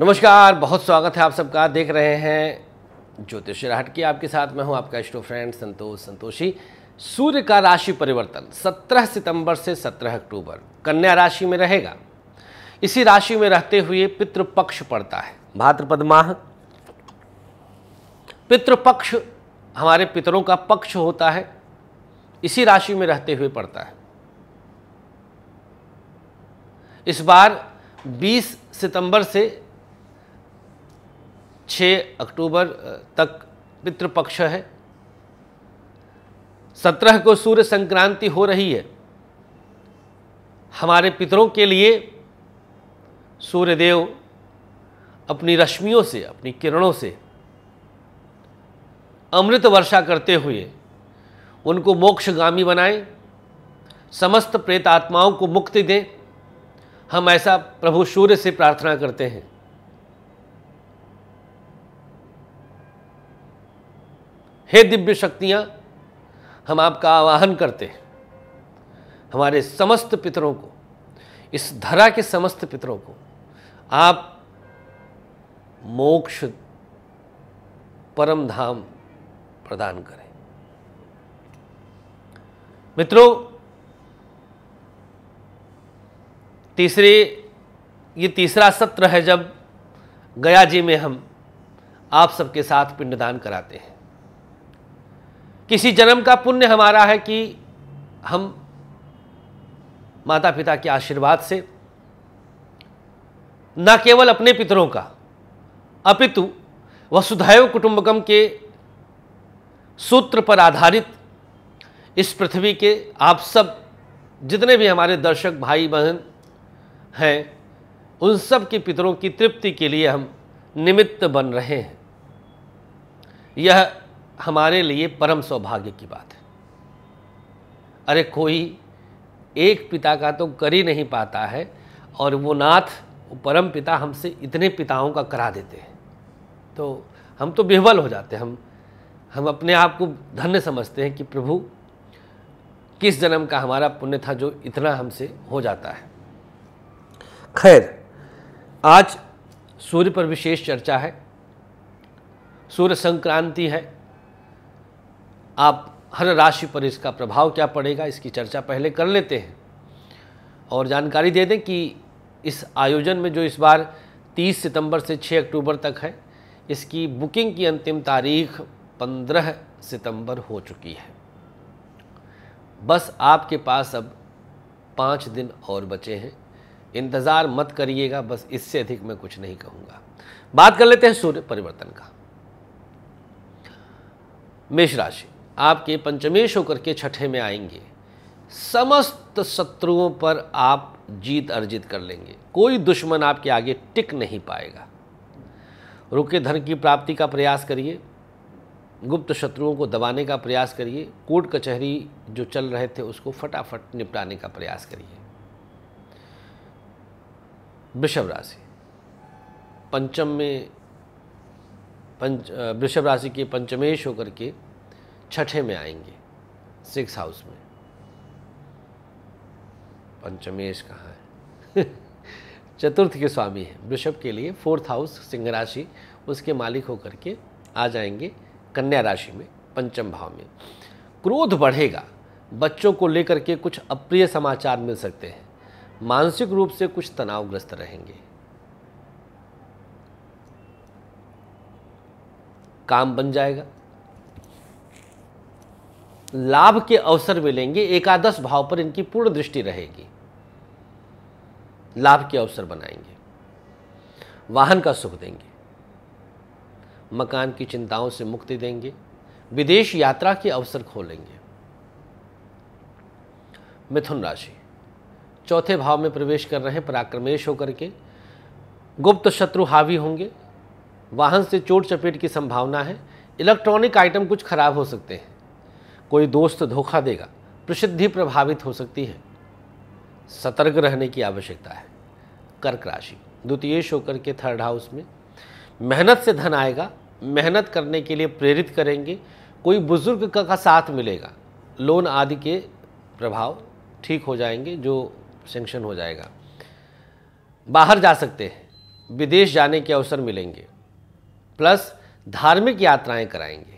नमस्कार बहुत स्वागत है आप सबका देख रहे हैं ज्योतिष राहट की आपके साथ मैं हूं आपका स्टो फ्रेंड संतोष संतोषी सूर्य का राशि परिवर्तन 17 सितंबर से 17 अक्टूबर कन्या राशि में रहेगा इसी राशि में रहते हुए पितृपक्ष पड़ता है भाद्रपद माह पितृपक्ष हमारे पितरों का पक्ष होता है इसी राशि में रहते हुए पड़ता है इस बार 20 सितंबर से 6 अक्टूबर तक पितृपक्ष है सत्रह को सूर्य संक्रांति हो रही है हमारे पितरों के लिए सूर्यदेव अपनी रश्मियों से अपनी किरणों से अमृत वर्षा करते हुए उनको मोक्षगामी बनाएं समस्त प्रेत आत्माओं को मुक्ति दें हम ऐसा प्रभु सूर्य से प्रार्थना करते हैं हे दिव्य शक्तियां हम आपका आवाहन करते हैं हमारे समस्त पितरों को इस धरा के समस्त पितरों को आप मोक्ष परम धाम प्रदान करें मित्रों तीसरे ये तीसरा सत्र है जब गया जी में हम आप सबके साथ पिंडदान कराते हैं किसी जन्म का पुण्य हमारा है कि हम माता पिता के आशीर्वाद से न केवल अपने पितरों का अपितु वसुधैव कुटुंबकम के सूत्र पर आधारित इस पृथ्वी के आप सब जितने भी हमारे दर्शक भाई बहन हैं उन सब के पितरों की तृप्ति के लिए हम निमित्त बन रहे हैं यह हमारे लिए परम सौभाग्य की बात है अरे कोई एक पिता का तो कर ही नहीं पाता है और वो नाथ वो परम पिता हमसे इतने पिताओं का करा देते हैं तो हम तो बेहवल हो जाते हैं हम हम अपने आप को धन्य समझते हैं कि प्रभु किस जन्म का हमारा पुण्य था जो इतना हमसे हो जाता है खैर आज सूर्य पर विशेष चर्चा है सूर्य संक्रांति है आप हर राशि पर इसका प्रभाव क्या पड़ेगा इसकी चर्चा पहले कर लेते हैं और जानकारी दे दें कि इस आयोजन में जो इस बार 30 सितंबर से 6 अक्टूबर तक है इसकी बुकिंग की अंतिम तारीख 15 सितंबर हो चुकी है बस आपके पास अब पाँच दिन और बचे हैं इंतज़ार मत करिएगा बस इससे अधिक मैं कुछ नहीं कहूँगा बात कर लेते हैं सूर्य परिवर्तन का मेष राशि आपके पंचमेश होकर के छठे में आएंगे समस्त शत्रुओं पर आप जीत अर्जित कर लेंगे कोई दुश्मन आपके आगे टिक नहीं पाएगा रुके धन की प्राप्ति का प्रयास करिए गुप्त शत्रुओं को दबाने का प्रयास करिए कोर्ट कचहरी जो चल रहे थे उसको फटाफट निपटाने का प्रयास करिए वृषभ राशि पंचम में पंच वृषभ राशि के पंचमेश होकर के छठे में आएंगे सिक्स हाउस में पंचमेश कहाँ है चतुर्थ के स्वामी है वृषभ के लिए फोर्थ हाउस सिंह राशि उसके मालिक होकर के आ जाएंगे कन्या राशि में पंचम भाव में क्रोध बढ़ेगा बच्चों को लेकर के कुछ अप्रिय समाचार मिल सकते हैं मानसिक रूप से कुछ तनावग्रस्त रहेंगे काम बन जाएगा लाभ के अवसर मिलेंगे एकादश भाव पर इनकी पूर्ण दृष्टि रहेगी लाभ के अवसर बनाएंगे वाहन का सुख देंगे मकान की चिंताओं से मुक्ति देंगे विदेश यात्रा के अवसर खोलेंगे मिथुन राशि चौथे भाव में प्रवेश कर रहे हैं पराक्रमेश होकर के गुप्त शत्रु हावी होंगे वाहन से चोट चपेट की संभावना है इलेक्ट्रॉनिक आइटम कुछ खराब हो सकते हैं कोई दोस्त धोखा देगा प्रसिद्धि प्रभावित हो सकती है सतर्क रहने की आवश्यकता है कर्क राशि द्वितीय शोकर के थर्ड हाउस में मेहनत से धन आएगा मेहनत करने के लिए प्रेरित करेंगे कोई बुजुर्ग का, का साथ मिलेगा लोन आदि के प्रभाव ठीक हो जाएंगे जो सेंक्शन हो जाएगा बाहर जा सकते हैं विदेश जाने के अवसर मिलेंगे प्लस धार्मिक यात्राएं कराएंगे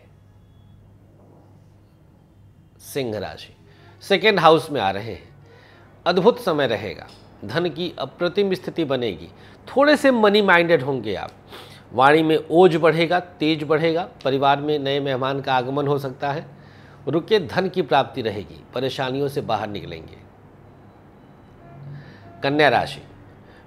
सिंह राशि सेकेंड हाउस में आ रहे हैं अद्भुत समय रहेगा धन की अप्रतिम स्थिति बनेगी थोड़े से मनी माइंडेड होंगे आप वाणी में ओझ बढ़ेगा तेज बढ़ेगा परिवार में नए मेहमान का आगमन हो सकता है रुके धन की प्राप्ति रहेगी परेशानियों से बाहर निकलेंगे कन्या राशि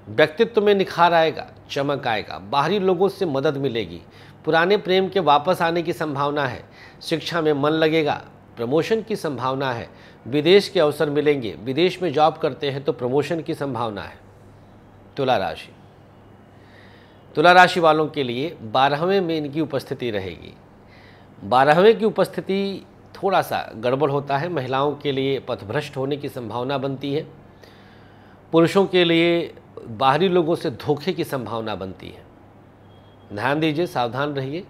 व्यक्तित्व में निखार आएगा चमक आएगा बाहरी लोगों से मदद मिलेगी पुराने प्रेम के वापस आने की संभावना है शिक्षा में मन लगेगा प्रमोशन की संभावना है विदेश के अवसर मिलेंगे विदेश में जॉब करते हैं तो प्रमोशन की संभावना है तुला राशि तुला राशि वालों के लिए बारहवें में इनकी उपस्थिति रहेगी बारहवें की उपस्थिति थोड़ा सा गड़बड़ होता है महिलाओं के लिए पथभ्रष्ट होने की संभावना बनती है पुरुषों के लिए बाहरी लोगों से धोखे की संभावना बनती है ध्यान दीजिए सावधान रहिए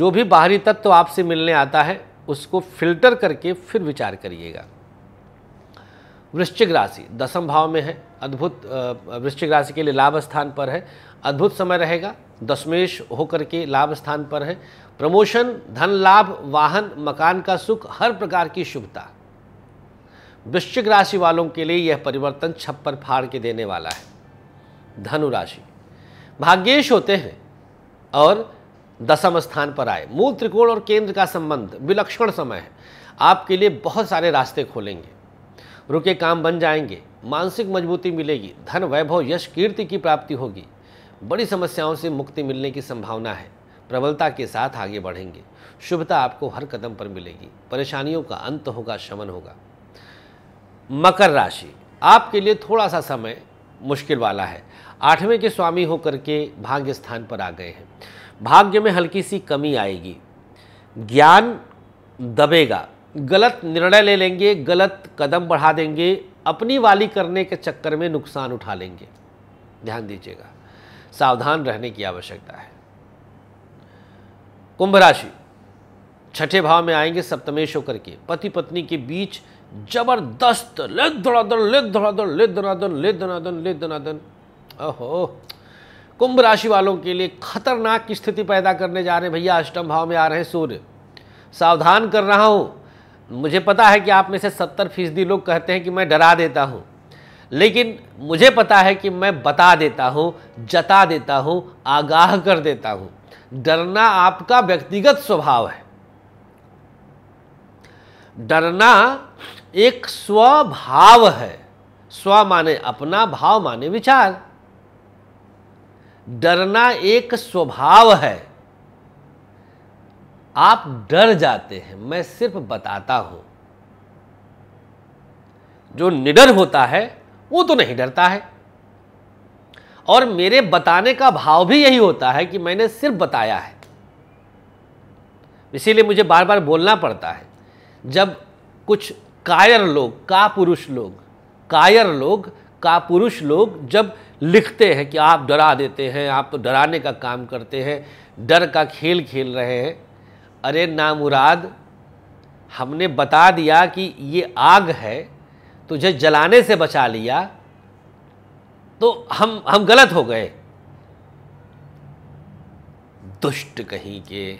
जो भी बाहरी तत्व तो आपसे मिलने आता है उसको फिल्टर करके फिर विचार करिएगा वृश्चिक राशि दसम भाव में है अद्भुत वृश्चिक राशि के लिए लाभ स्थान पर है अद्भुत समय रहेगा दशमेश होकर के लाभ स्थान पर है प्रमोशन धन लाभ वाहन मकान का सुख हर प्रकार की शुभता वृश्चिक राशि वालों के लिए यह परिवर्तन छप्पर फाड़ के देने वाला है धनु राशि भाग्येश होते हैं और दसम स्थान पर आए मूल त्रिकोण और केंद्र का संबंध विलक्षण समय है आपके लिए बहुत सारे रास्ते खोलेंगे रुके काम बन जाएंगे मानसिक मजबूती मिलेगी धन वैभव यश कीर्ति की प्राप्ति होगी बड़ी समस्याओं से मुक्ति मिलने की संभावना है प्रबलता के साथ आगे बढ़ेंगे शुभता आपको हर कदम पर मिलेगी परेशानियों का अंत होगा शमन होगा मकर राशि आपके लिए थोड़ा सा समय मुश्किल वाला है आठवें के स्वामी होकर के भाग्य स्थान पर आ गए हैं भाग्य में हल्की सी कमी आएगी ज्ञान दबेगा गलत निर्णय ले लेंगे गलत कदम बढ़ा देंगे अपनी वाली करने के चक्कर में नुकसान उठा लेंगे ध्यान दीजिएगा सावधान रहने की आवश्यकता है कुंभ राशि छठे भाव में आएंगे सप्तमेश होकर के पति पत्नी के बीच जबरदस्त ले धड़ाधड़ लिद धड़ाधड़ ले धनाधन ले धनाधन लिद धनाधन ओहो कुंभ राशि वालों के लिए खतरनाक स्थिति पैदा करने जा रहे हैं भैया अष्टम भाव में आ रहे हैं सूर्य सावधान कर रहा हूँ मुझे पता है कि आप में से सत्तर फीसदी लोग कहते हैं कि मैं डरा देता हूँ लेकिन मुझे पता है कि मैं बता देता हूँ जता देता हूँ आगाह कर देता हूँ डरना आपका व्यक्तिगत स्वभाव है डरना एक स्वभाव है स्व माने अपना भाव माने विचार डरना एक स्वभाव है आप डर जाते हैं मैं सिर्फ बताता हूं जो निडर होता है वो तो नहीं डरता है और मेरे बताने का भाव भी यही होता है कि मैंने सिर्फ बताया है इसीलिए मुझे बार बार बोलना पड़ता है जब कुछ कायर लोग का पुरुष लोग कायर लोग का पुरुष लोग जब लिखते हैं कि आप डरा देते हैं आप तो डराने का काम करते हैं डर का खेल खेल रहे हैं अरे नामुराद हमने बता दिया कि ये आग है तुझे जलाने से बचा लिया तो हम हम गलत हो गए दुष्ट कहीं के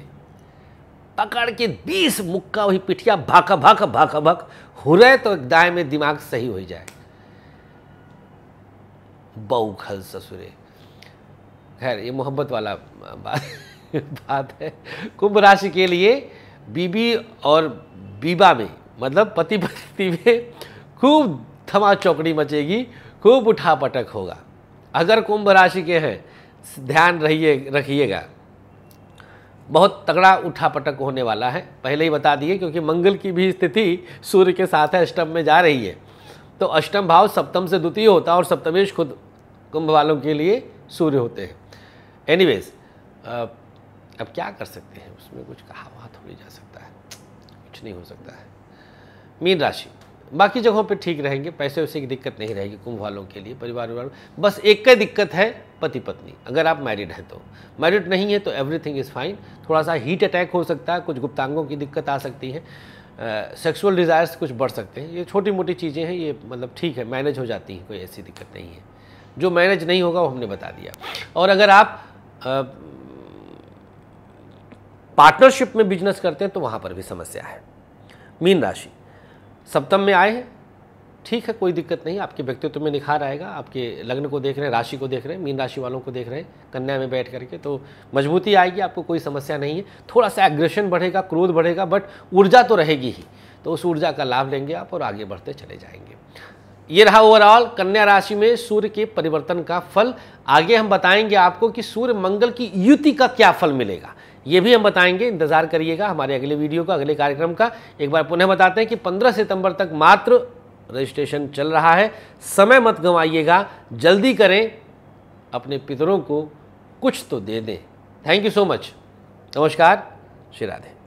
पकड़ के बीस मुक्का वही पिटिया भाका भाका भाका भाक हो रहे तो दाए में दिमाग सही हो जाए बऊ खल ससुरे खैर ये मोहब्बत वाला बात बात है कुंभ राशि के लिए बीबी और बीबा में मतलब पति पत्नी में खूब थमा चौकड़ी मचेगी खूब उठा पटक होगा अगर कुंभ राशि के हैं ध्यान रहिए रखिएगा बहुत तगड़ा उठा पटक होने वाला है पहले ही बता दिए क्योंकि मंगल की भी स्थिति सूर्य के साथ है अष्टम में जा रही है तो अष्टम भाव सप्तम से द्वितीय होता है और सप्तमेश खुद कुंभ वालों के लिए सूर्य होते हैं एनीवेज अब क्या कर सकते हैं उसमें कुछ कहा वहाँ थोड़ी जा सकता है कुछ नहीं हो सकता है मीन राशि बाकी जगहों पे ठीक रहेंगे पैसे वैसे की दिक्कत नहीं रहेगी कुंभ वालों के लिए परिवार वालों बस एक का दिक्कत है पति पत्नी अगर आप मैरिड हैं तो मैरिड नहीं है तो एवरीथिंग इज़ फाइन थोड़ा सा हीट अटैक हो सकता है कुछ गुप्तांगों की दिक्कत आ सकती है सेक्सुअल डिज़ायर्स कुछ बढ़ सकते हैं ये छोटी मोटी चीज़ें हैं ये मतलब ठीक है मैनेज हो जाती हैं कोई ऐसी दिक्कत नहीं है जो मैनेज नहीं होगा वो हमने बता दिया और अगर आप पार्टनरशिप में बिजनेस करते हैं तो वहाँ पर भी समस्या है मीन राशि सप्तम में आए हैं ठीक है कोई दिक्कत नहीं आपके व्यक्तित्व में निखार आएगा आपके लग्न को देख रहे हैं राशि को देख रहे हैं मीन राशि वालों को देख रहे हैं कन्या में बैठ करके तो मजबूती आएगी आपको कोई समस्या नहीं है थोड़ा सा एग्रेशन बढ़ेगा क्रोध बढ़ेगा बट ऊर्जा तो रहेगी ही तो उस ऊर्जा का लाभ लेंगे आप और आगे बढ़ते चले जाएंगे ये रहा ओवरऑल कन्या राशि में सूर्य के परिवर्तन का फल आगे हम बताएंगे आपको कि सूर्य मंगल की युति का क्या फल मिलेगा ये भी हम बताएंगे इंतजार करिएगा हमारे अगले वीडियो का अगले कार्यक्रम का एक बार पुनः बताते हैं कि 15 सितंबर तक मात्र रजिस्ट्रेशन चल रहा है समय मत गंवाइएगा जल्दी करें अपने पितरों को कुछ तो दे दें थैंक यू सो मच नमस्कार श्री राधे